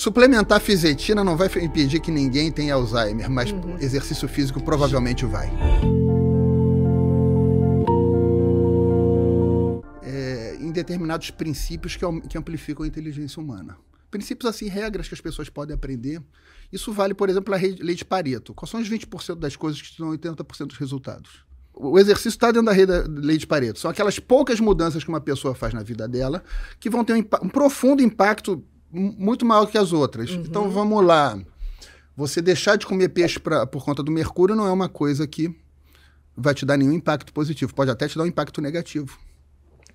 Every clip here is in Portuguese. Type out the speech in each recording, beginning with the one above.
Suplementar fisetina não vai impedir que ninguém tenha Alzheimer, mas uhum. exercício físico provavelmente vai. É, em determinados princípios que, que amplificam a inteligência humana princípios assim, regras que as pessoas podem aprender. Isso vale, por exemplo, a lei de Pareto. Quais são os 20% das coisas que te dão 80% dos resultados? O exercício está dentro da lei de Pareto. São aquelas poucas mudanças que uma pessoa faz na vida dela que vão ter um, um profundo impacto muito maior que as outras. Uhum. Então vamos lá. Você deixar de comer peixe pra, por conta do mercúrio não é uma coisa que vai te dar nenhum impacto positivo. Pode até te dar um impacto negativo.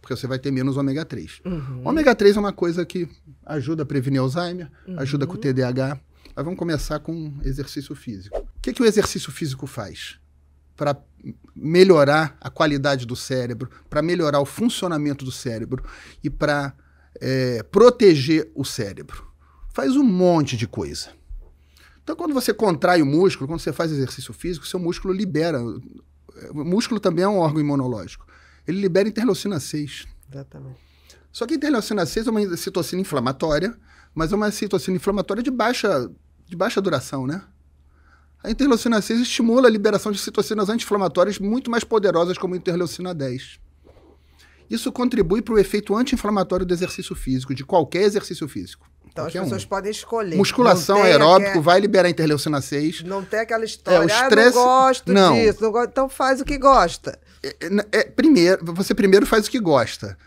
Porque você vai ter menos ômega 3. Uhum. Ômega 3 é uma coisa que ajuda a prevenir Alzheimer, uhum. ajuda com o TDAH. Mas vamos começar com exercício físico. O que, que o exercício físico faz? Para melhorar a qualidade do cérebro, para melhorar o funcionamento do cérebro e para é, proteger o cérebro. Faz um monte de coisa. Então, quando você contrai o músculo, quando você faz exercício físico, seu músculo libera. É, o músculo também é um órgão imunológico. Ele libera interleucina 6. Exatamente. Só que a interleucina 6 é uma citocina inflamatória, mas é uma citocina inflamatória de baixa, de baixa duração, né? A interleucina 6 estimula a liberação de citocinas anti-inflamatórias muito mais poderosas como a interleucina 10. Isso contribui para o efeito anti-inflamatório do exercício físico, de qualquer exercício físico. Então as pessoas um. podem escolher. Musculação, aeróbico, aquel... vai liberar interleucina 6. Não tem aquela história, é, o stress... Ah, não gosto não. disso, não então faz o que gosta. É, é, é, primeiro, você primeiro faz o que gosta.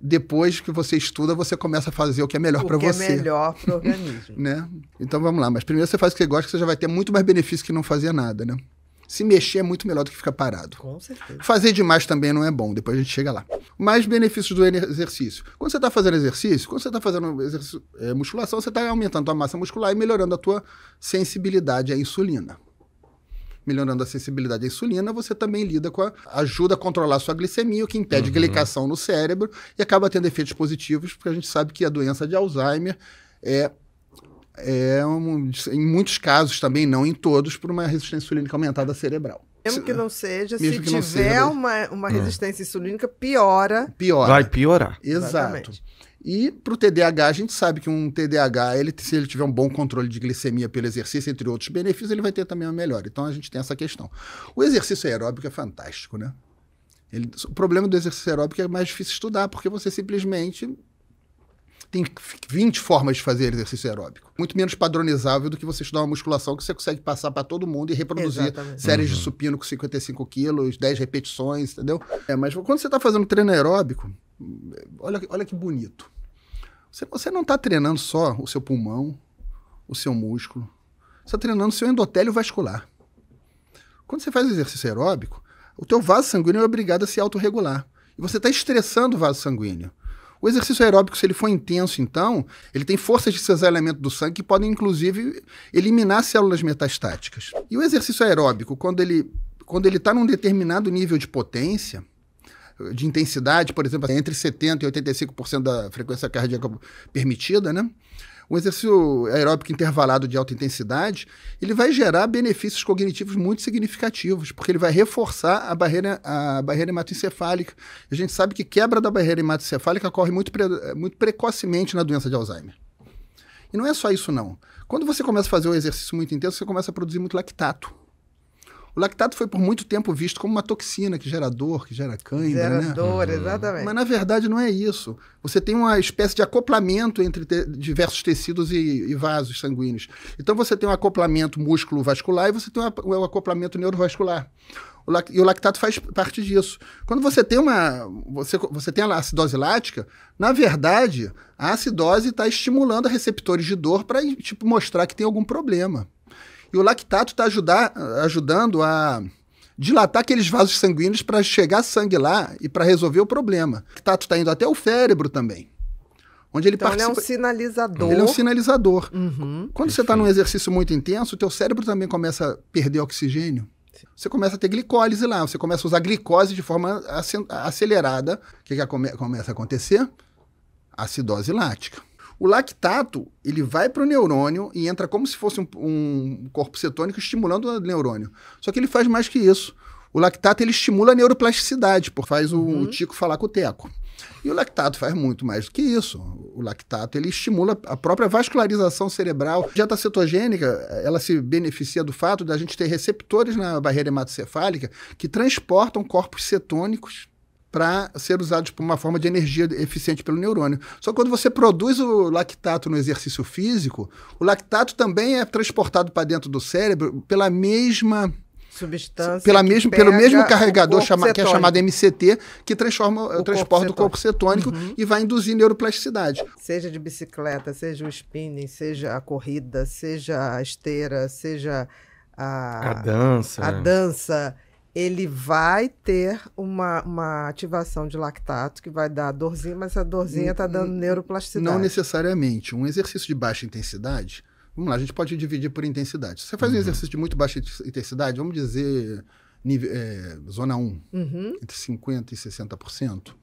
Depois que você estuda, você começa a fazer o que é melhor para você. O que é melhor para o organismo. né? Então vamos lá, mas primeiro você faz o que gosta, que você já vai ter muito mais benefício que não fazer nada, né? Se mexer é muito melhor do que ficar parado. Com certeza. Fazer demais também não é bom, depois a gente chega lá. Mais benefícios do exercício. Quando você está fazendo exercício, quando você está fazendo é, musculação, você está aumentando a tua massa muscular e melhorando a tua sensibilidade à insulina. Melhorando a sensibilidade à insulina, você também lida com a. ajuda a controlar a sua glicemia, o que impede uhum. glicação no cérebro e acaba tendo efeitos positivos, porque a gente sabe que a doença de Alzheimer é é um, em muitos casos também, não em todos, por uma resistência insulínica aumentada cerebral. Mesmo que não seja, Mesmo se tiver seja, uma, uma ah. resistência insulínica, piora. Piora. Vai piorar. Exato. Exatamente. E para o TDAH, a gente sabe que um TDAH, ele, se ele tiver um bom controle de glicemia pelo exercício, entre outros benefícios, ele vai ter também uma melhor Então a gente tem essa questão. O exercício aeróbico é fantástico, né? Ele, o problema do exercício aeróbico é, é mais difícil estudar, porque você simplesmente tem 20 formas de fazer exercício aeróbico. Muito menos padronizável do que você estudar uma musculação que você consegue passar para todo mundo e reproduzir Exatamente. séries uhum. de supino com 55 quilos, 10 repetições, entendeu? É, mas quando você está fazendo treino aeróbico, olha, olha que bonito. Você, você não está treinando só o seu pulmão, o seu músculo. Você está treinando o seu endotélio vascular. Quando você faz exercício aeróbico, o teu vaso sanguíneo é obrigado a se autorregular. E você está estressando o vaso sanguíneo. O exercício aeróbico, se ele for intenso, então, ele tem forças de cisalhamento do sangue que podem, inclusive, eliminar células metastáticas. E o exercício aeróbico, quando ele quando ele está num determinado nível de potência, de intensidade, por exemplo, entre 70% e 85% da frequência cardíaca permitida, né? um exercício aeróbico intervalado de alta intensidade, ele vai gerar benefícios cognitivos muito significativos, porque ele vai reforçar a barreira, a barreira hematoencefálica. A gente sabe que quebra da barreira hematoencefálica ocorre muito, pre, muito precocemente na doença de Alzheimer. E não é só isso, não. Quando você começa a fazer um exercício muito intenso, você começa a produzir muito lactato. O lactato foi por muito tempo visto como uma toxina que gera dor, que gera cãibra, né? dor, ah. exatamente. Mas na verdade não é isso. Você tem uma espécie de acoplamento entre te diversos tecidos e, e, vasos sanguíneos. Então você tem um acoplamento músculo-vascular e você tem um, um acoplamento neurovascular. O e o lactato faz parte disso. Quando você tem uma. Você, você tem a acidose lática, na verdade, a acidose está estimulando receptores de dor para tipo, mostrar que tem algum problema. E o lactato está ajudando a dilatar aqueles vasos sanguíneos para chegar sangue lá e para resolver o problema. O lactato está indo até o cérebro também. Onde ele, então, participa... ele é um sinalizador. Ele é um sinalizador. Uhum, Quando você está num exercício muito intenso, o teu cérebro também começa a perder oxigênio. Você começa a ter glicólise lá, você começa a usar glicose de forma acelerada. O que, que come... começa a acontecer? Acidose lática. O lactato, ele vai para o neurônio e entra como se fosse um, um corpo cetônico estimulando o neurônio. Só que ele faz mais que isso. O lactato, ele estimula a neuroplasticidade, porque faz o, uhum. o tico falar com o teco. E o lactato faz muito mais do que isso. O lactato ele estimula a própria vascularização cerebral. A dieta cetogênica, ela se beneficia do fato da gente ter receptores na barreira hematocefálica que transportam corpos cetônicos para ser usado por tipo, uma forma de energia eficiente pelo neurônio. Só que quando você produz o lactato no exercício físico, o lactato também é transportado para dentro do cérebro pela mesma substância pela mesmo, pelo mesmo carregador chama, que é chamado MCT, que transforma o transporta corpo o corpo cetônico uhum. e vai induzir neuroplasticidade. Seja de bicicleta, seja o spinning, seja a corrida, seja a esteira, seja a, a dança. A dança ele vai ter uma, uma ativação de lactato que vai dar dorzinha, mas a dorzinha está dando neuroplasticidade. Não necessariamente. Um exercício de baixa intensidade, vamos lá, a gente pode dividir por intensidade. Se você faz uhum. um exercício de muito baixa intensidade, vamos dizer nível, é, zona 1, uhum. entre 50% e 60%,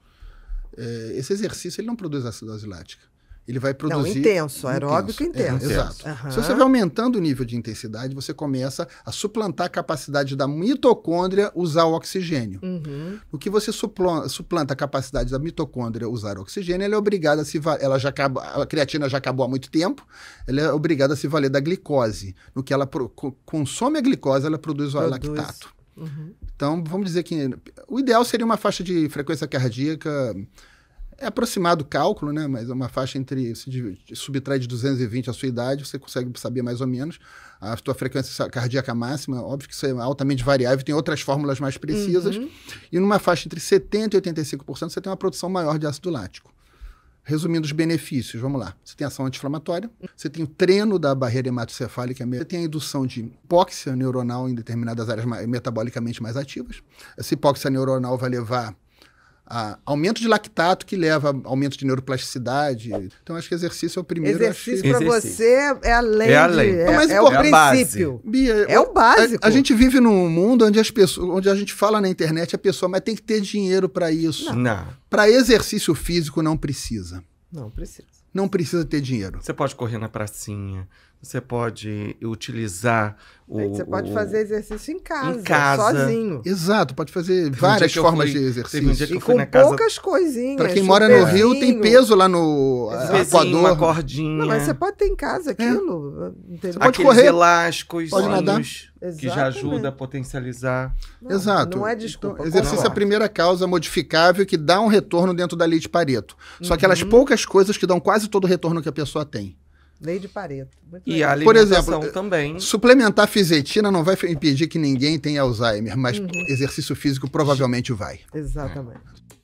é, esse exercício ele não produz acidose lática ele vai produzir. Não, intenso, aeróbico intenso. É, intenso. É, exato. Uhum. Se você vai aumentando o nível de intensidade, você começa a suplantar a capacidade da mitocôndria usar o oxigênio. Uhum. O que você suplanta, suplanta a capacidade da mitocôndria usar o oxigênio, ela é obrigada a se ela já acaba, a creatina já acabou há muito tempo, ela é obrigada a se valer da glicose. No que ela pro, consome a glicose, ela produz o produz. lactato. Uhum. Então, vamos dizer que o ideal seria uma faixa de frequência cardíaca é aproximado o cálculo, né? Mas é uma faixa entre. Se subtrai de 220 a sua idade, você consegue saber mais ou menos a sua frequência cardíaca máxima. Óbvio que isso é altamente variável, tem outras fórmulas mais precisas. Uhum. E numa faixa entre 70% e 85%, você tem uma produção maior de ácido lático. Resumindo os benefícios, vamos lá. Você tem ação anti-inflamatória, você tem o treino da barreira hematocefálica, você tem a indução de hipóxia neuronal em determinadas áreas metabolicamente mais ativas. Essa hipóxia neuronal vai levar a aumento de lactato que leva a aumento de neuroplasticidade. Então, acho que exercício é o primeiro. Exercício para você é além. É além. De, é, é, é, o é princípio. Bia, é o básico. A, a, gente vive num mundo onde as pessoas, onde a gente fala na internet, a pessoa, mas tem que ter dinheiro para isso. Não. não. Para exercício físico não precisa. Não precisa. Não precisa ter dinheiro. Você pode correr na pracinha, você pode utilizar o. É você pode o... fazer exercício em casa, em casa, sozinho. Exato, pode fazer várias um formas fui, de exercício. Um dia que e eu fui com na casa... poucas coisinhas. Para quem mora no Rio, tem peso lá no pezinho, Equador. Uma cordinha. Não, mas você pode ter em casa é. aquilo. É. Você pode correr. elásticos, pode nadar. que já ajuda a potencializar. Não, Exato. Não é então, desculpa. Então, exercício é a primeira causa modificável que dá um retorno dentro da lei de Pareto. Só uhum. aquelas poucas coisas que dão quase todo o retorno que a pessoa tem. Lei de Pareto. Muito e a alimentação Por exemplo, também. Suplementar fisetina não vai impedir que ninguém tenha Alzheimer, mas uhum. exercício físico provavelmente vai. Exatamente. É.